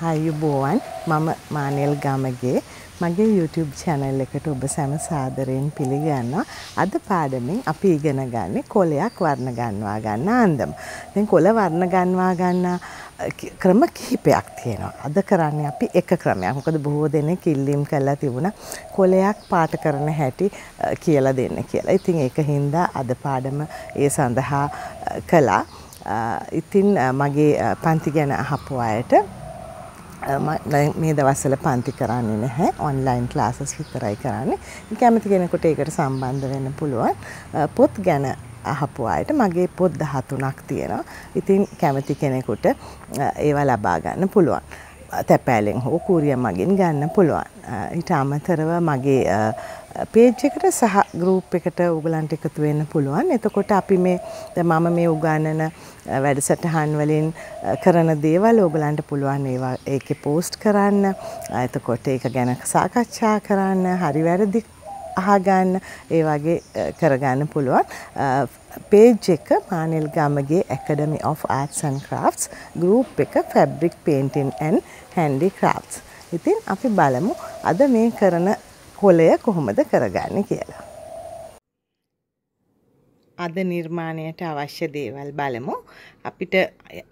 හයුබෝවන් මම මානෙල් ගමගේ මගේ YouTube channel එකට ඔබ සැම සාදරයෙන් පිළිගන්නවා. අද පාඩමින් අපි ඉගෙන ගන්නේ කොලයක් වර්ණ ගන්නවා ගන්න අන්දම. දැන් කොල වර්ණ ගන්නවා ගන්න ක්‍රම කිහිපයක් තියෙනවා. අද කරන්නේ අපි එක ක්‍රමයක්. මොකද බොහෝ දෙනෙක් ඉල්ලීම් කරලා තිබුණා කොලයක් පාට කරන හැටි කියලා දෙන්න කියලා. ඉතින් ඒක හින්දා අද පාඩම ඒ සඳහා කළා. ඉතින් මගේ පන්ති ගැන අහපු අයට මේ දවස්සල පන්ති කරන්නේ නැහැ ඔන්ලයින් ක්ලාසස් විතරයි කරන්නේ කැමති කෙනෙකුට ඒකට සම්බන්ධ වෙන්න පුළුවන් පොත් ගැන අහපු අයට මගේ පොත් දහතුනක් තියෙනවා ඉතින් කැමති කෙනෙකුට ඒවා ලබා ගන්න පුළුවන් තැපෑලෙන් හෝ කූරිය මගින් ගන්න පුළුවන් ඊට අමතරව මගේ පේජ් එකට සහ ගෲප් එකට ඔයගලන්ට එකතු වෙන්න පුළුවන්. එතකොට අපි මේ දැන් මම මේ උගන්වන වැඩසටහන් වලින් කරන දේවල් ඔයගලන්ට පුළුවන් ඒවා ඒකේ පෝස්ට් කරන්න. එතකොට ඒක ගැන සාකච්ඡා කරන්න, හරි වැරදි අහගන්න ඒ වගේ කරගන්න පුළුවන් පේජ් එක Manel Gamage academy of Arts and Crafts group එක fabric painting and handicrafts ඉතින් අපි බලමු අද මේ කරන හොලය කොහොමද කරගන්න කියලා. අද නිර්මාණයට අවශ්‍ය දේවල් බලමු. අපිට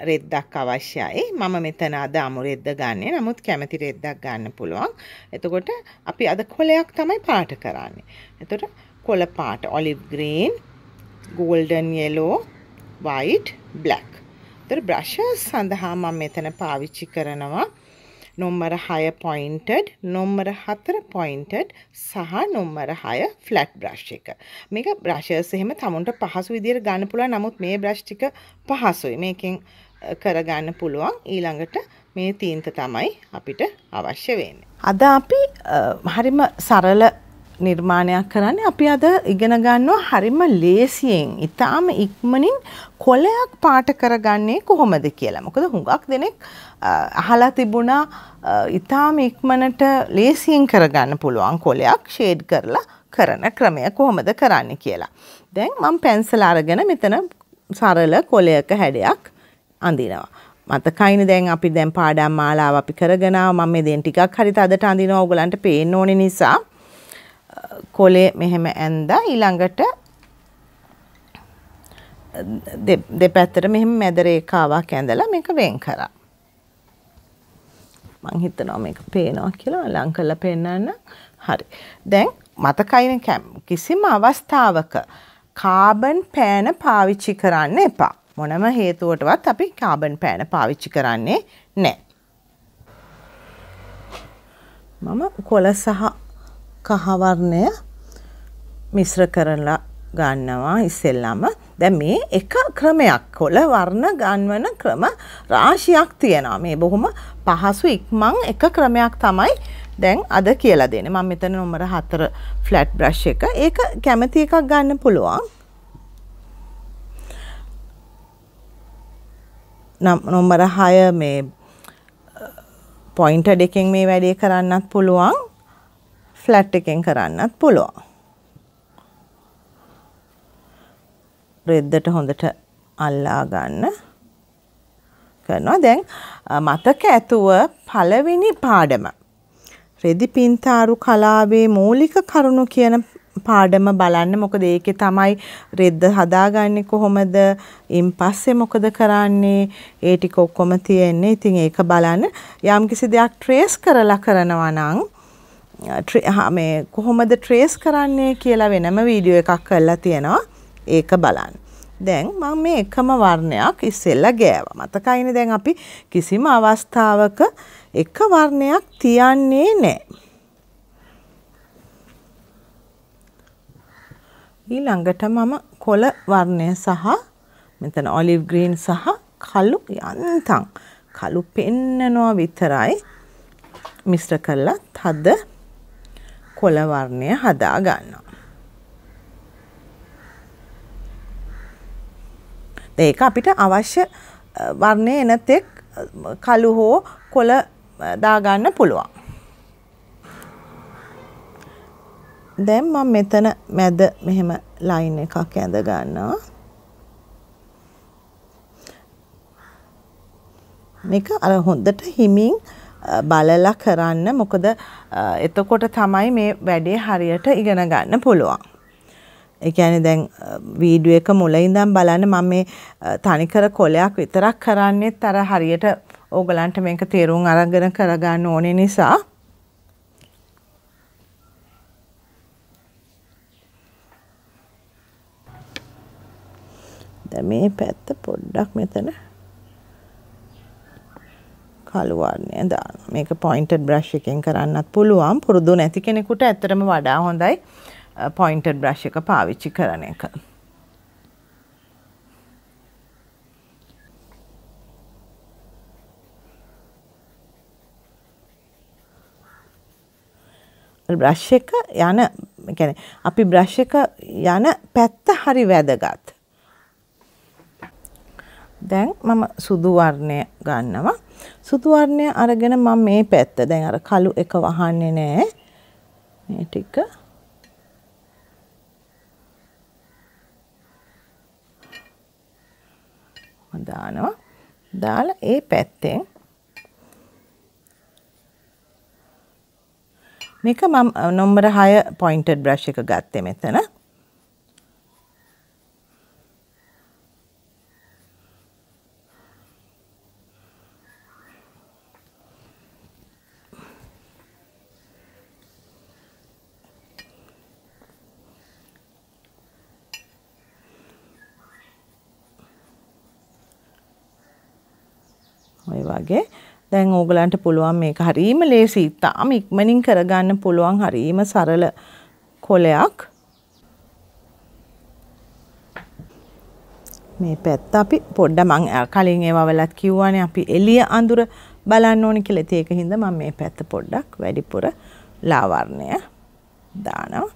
රෙද්දක් අවශ්‍යයි. මම මෙතන අද අමු රෙද්ද ගන්නෙ. නමුත් කැමති රෙද්දක් ගන්න පුළුවන්. එතකොට අපි අද කොලයක් තමයි පාට කරන්නේ. එතකොට කොල පාට olive green, golden yellow, white, black. එතකොට brushes සඳහා මම මෙතන පාවිච්චි කරනවා නොම්මර 6 පොයින්ටඩ් නොම්මර 4 පොයින්ටඩ් සහ නොම්මර 6 ෆ්ලැට් බ්‍රෂ් එක. මේක බ්‍රෂර්ස් එහෙම තමුන්ට පහසු විදිහට ගන්න පුළුවන්. නමුත් මේ බ්‍රෂ් ටික පහසුයි. මේකෙන් කරගන්න පුළුවන්. ඊළඟට මේ තීන්ත තමයි අපිට අවශ්‍ය වෙන්නේ. අද අපි හරිම සරල නිර්මාණයක් කරන්නේ අපි අද ඉගෙන ගන්නවා හරිම ලේසියෙන් ඊටාම ඉක්මනින් කොලයක් පාට කරගන්නේ කොහොමද කියලා. මොකද හුඟක් දෙනෙක් අහලා තිබුණා ඊටාම ඉක්මනට ලේසියෙන් කරගන්න පුළුවන් කොලයක් ෂේඩ් කරලා කරන ක්‍රමය කොහොමද කරන්නේ කියලා. දැන් මම පැන්සල් අරගෙන මෙතන සරල කොලයක හැඩයක් අඳිනවා. මතකයින දැන් අපි දැන් පාඩම් මාලාව අපි කරගෙනාව මම මේ දෙන් ටිකක් හරි තදට අඳිනවා ඕගලන්ට පේන්න ඕනේ නිසා කොලේ මෙහෙම ඇන්දා ඊළඟට දෙපැත්තට මෙහෙම මැද රේඛාවක් ඇඳලා මේක වෙන් කරා. මං හිතනවා මේක පේනවා කියලා ලං කරලා පෙන්නන්න. හරි. දැන් මතකයින කිසිම අවස්ථාවක කාබන් පෑන පාවිච්චි කරන්න එපා. මොනම හේතුවටවත් අපි කාබන් පෑන පාවිච්චි කරන්නේ නැහැ. මම කොළ සහ කහවර්ණය මිශ්‍ර කරලා ගන්නවා ඉස්සෙල්ලම. දැන් මේ එක ක්‍රමයක් වල වර්ණ ගන්වන ක්‍රම රාශියක් තියෙනවා. මේ බොහොම පහසු ඉක්මන් එක ක්‍රමයක් තමයි දැන් අද කියලා දෙන්නේ. මම මෙතන නොම්බර 4 ෆ්ලැට් බ්‍රෂ් එක. ඒක කැමති එකක් ගන්න පුළුවන්. නොම්බර 6 මේ පොයින්ටර් uh, එකෙන් මේ වැඩේ කරන්නත් පුළුවන්. ෆ්ලැට් එකෙන් කරන්නත් පුළුවන්. රෙද්දට හොඳට අල්ලා ගන්න කරනවා. දැන් මතක ඇතුව පළවෙනි පාඩම රෙදි පින්තාරු කලාවේ මූලික කරුණු කියන පාඩම බලන්න මොකද ඒකේ තමයි රෙද්ද හදාගන්නේ කොහොමද ඉන් පස්සේ මොකද කරන්නේ ඒ ටික ඔක්කොම තියෙන්නේ ඉතින් ඒක බලන්න යම්කිසි දෙයක් ට්‍රේස් කරලා කරනවා නම් මේ කොහොමද ට්‍රේස් කරන්නේ කියලා වෙනම වීඩියෝ එකක් කරලා තියෙනවා ඒක බලන්න. දැන් මම මේ එකම වර්ණයක් ඉස්සෙල්ලා ගෑවා. මතකයිනේ දැන් අපි කිසිම අවස්ථාවක එක වර්ණයක් තියන්නේ නැහැ. ඊළඟට මම කොළ වර්ණය සහ මෙතන ඔලිව් ග්‍රීන් සහ කළු යන්තම් කළු පෙන්නනවා විතරයි මිශ්‍ර කරලා තද කොළ වර්ණය හදා ගන්නවා. ඒක අපිට අවශ්‍ය වර්ණය එන තෙක් කළු හෝ කොළ දාගන්න පුළුවන්. දැන් මම මෙතන මැද මෙහෙම ලයින් එකක් ඇඳ ගන්නවා. මේක අර හොඳට හිමින් බලලා කරන්න මොකද එතකොට තමයි මේ වැඩේ හරියට ඉගෙන ගන්න පුළුවන්. ඒ කියන්නේ දැන් වීඩියෝ එක මුල ඉඳන් බලන්න මම මේ තනිකර කොලයක් විතරක් කරන්නේත් අර හරියට ඕගලන්ට මේක තේරුම් අරගෙන කරගන්න ඕනේ නිසා දැන් මේ පැත්ත පොඩ්ඩක් මෙතන කළු වර්ණය දානවා. මේක පොයින්ටඩ් බ්‍රෂ් එකෙන් කරන්නත් පුළුවන්. පුරුදු නැති කෙනෙකුට ඇත්තටම වඩා හොඳයි පොයින්ටඩ් බ්‍රෂ් එක පාවිච්චි කරන එක. බ්‍රශ් එක යන ගැන අපි බ්‍රශ් එක යන පැත්ත හරි වැදගත්. දැන් මම සුදු වර්ණය ගන්නවා. සුදු වර්ණය අරගෙන මම මේ පැත්ත දැන් අර කළු එක වහන්නේ නෑ. මේ ටික දානවා. දාලා ඒ පැත්තෙන් මේක මම නොම්බර 6 පොයින්ටඩ් බ්‍රෂ් එක ගත්තේ මෙතන. ඔය වගේ. දැන් ඕගලන්ට පුළුවන් මේක හරීම ලේසි. තාම ඉක්මනින් කරගන්න පුළුවන් හරීම සරල කොලයක්. මේ පැත්ත අපි පොඩ්ඩ මං කලින් ඒවා වලත් කිව්වානේ අපි එළිය අඳුර බලන්න ඕනේ කියලා. ඒකෙන් හින්දා මම මේ පැත්ත පොඩ්ඩක් වැඩිපුර ලාවර්ණය දානවා.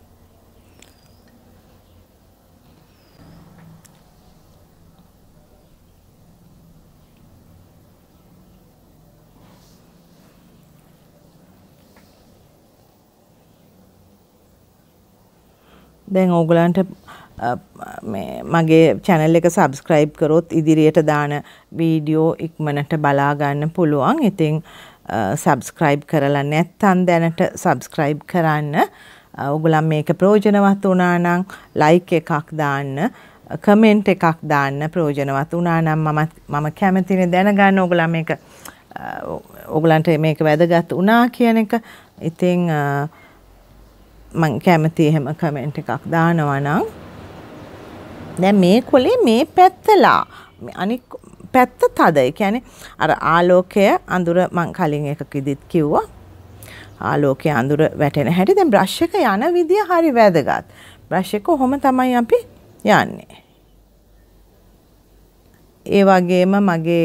දැන් ඕගලන්ට මගේ චැනල් එක සබස්ක්‍රයිබ් කරොත් ඉදිරියට දාන වීඩියෝ ඉක්මනට බලාගන්න පුළුවන් ඉතිං සබස්ක්‍රයිබ් කරලා නැත්තන් දැනට සබස්ක්‍රයිබ් කරන්න ඔගුලන් මේක ප්‍රෝජනවත් වනානං ලයික් එකක් දාන්න කමෙන්ට් එකක් දාන්න ප්‍රෝජනවත් වනානම් මම කැමතින දැනගන්න ඔගුලන් මේක ඔගුලන්ට මේක වැදගත් වනා කියන එක ඉතිං මං කැමති එහෙම කමෙන්ට් එකක් දානවා නම් දැන් මේ කොලේ මේ පැත්තලා අනික් පැත්ත තද ඒ කියන්නේ අර ආලෝකය අඳුර මං කලින් එකක ඉදිත් කිව්වා ආලෝකය අඳුර වැටෙන හැටි දැන් බ්‍රෂ් එක යන විදිය හරි වැදගත් බ්‍රෂ් එක කොහොම තමයි අපි යන්නේ ඒ වගේම මගේ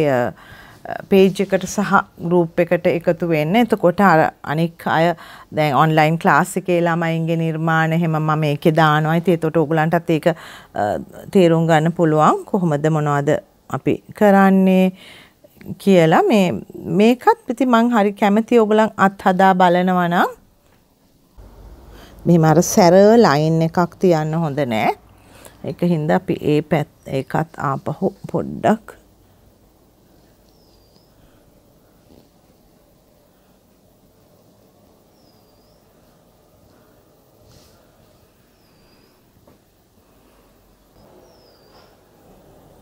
පේජ් එකට සහ ගෲප් එකට එකතු වෙන්න. එතකොට අර අනික් අය දැන් ඔන්ලයින් ක්ලාස් එකේ ළමයින්ගේ නිර්මාණ එහෙම මම ඒකේ දානවා. ඉතින් එතකොට ඕගලන්ටත් ඒක තේරුම් ගන්න පුළුවන් කොහොමද මොනවද අපි කරන්නේ කියලා මේ මේකත් ඉතින් මං හරි කැමති ඕගලන් අත්හදා බලනවා නම් මෙහෙම අර සැරව ලයින් එකක් තියන්න හොඳ නෑ. ඒක හින්දා අපි ඒ පැත් ඒකත් ආපහු පොඩ්ඩක්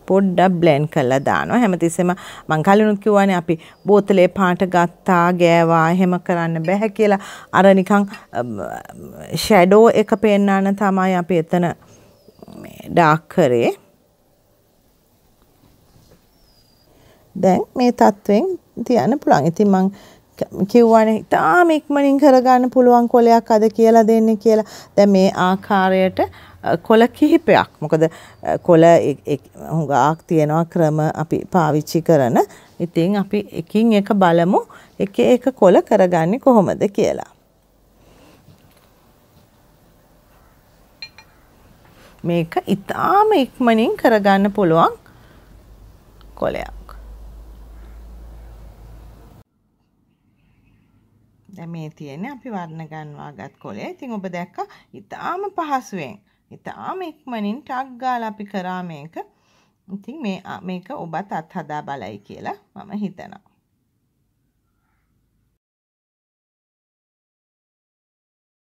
පොඩ්ඩක් බ්ලෙන්ඩ් කරලා දානවා. හැමතිස්සෙම මං කලිනුත් කිව්වානේ අපි බෝතලේ පාට ගත්තා ගෑවා එහෙම කරන්න බෑ කියලා අර නිකන් ෂැඩෝ එක පෙන්වන්න තමයි අපි එතන මේ ඩාක් කරේ. දැන් මේ තත්ත්වෙන් තියන්න පුළුවන්. ඉතින් මං කිව්වනේ ඉතාම ඉක්මනින් කරගන්න පුළුවන් කොලයක් අද කියලා දෙන්න කියලා. දැන් මේ ආකාරයට කොළ කිහිපයක් මොකද කොළ හුඟක් තියෙනවා ක්‍රම අපි පාවිච්චි කරන ඉතින් අපි එකින් එක බලමු එක එක කොළ කරගන්නේ කොහොමද කියලා. මේක ඉතාම ඉක්මනින් කරගන්න පුළුවන් කොලයක්. දැන් මේ තියෙන්නේ අපි වර්ණ ගන්නවා ගත් කොලේ. ඉතින් ඔබ දැක්ක ඉතාම පහසුවෙන් ඉතාම ඉක්මනින් ටක් ගාලා අපි කරා මේක. ඉතින් මේ මේක ඔබත් අත්හදා බලයි කියලා මම හිතනවා.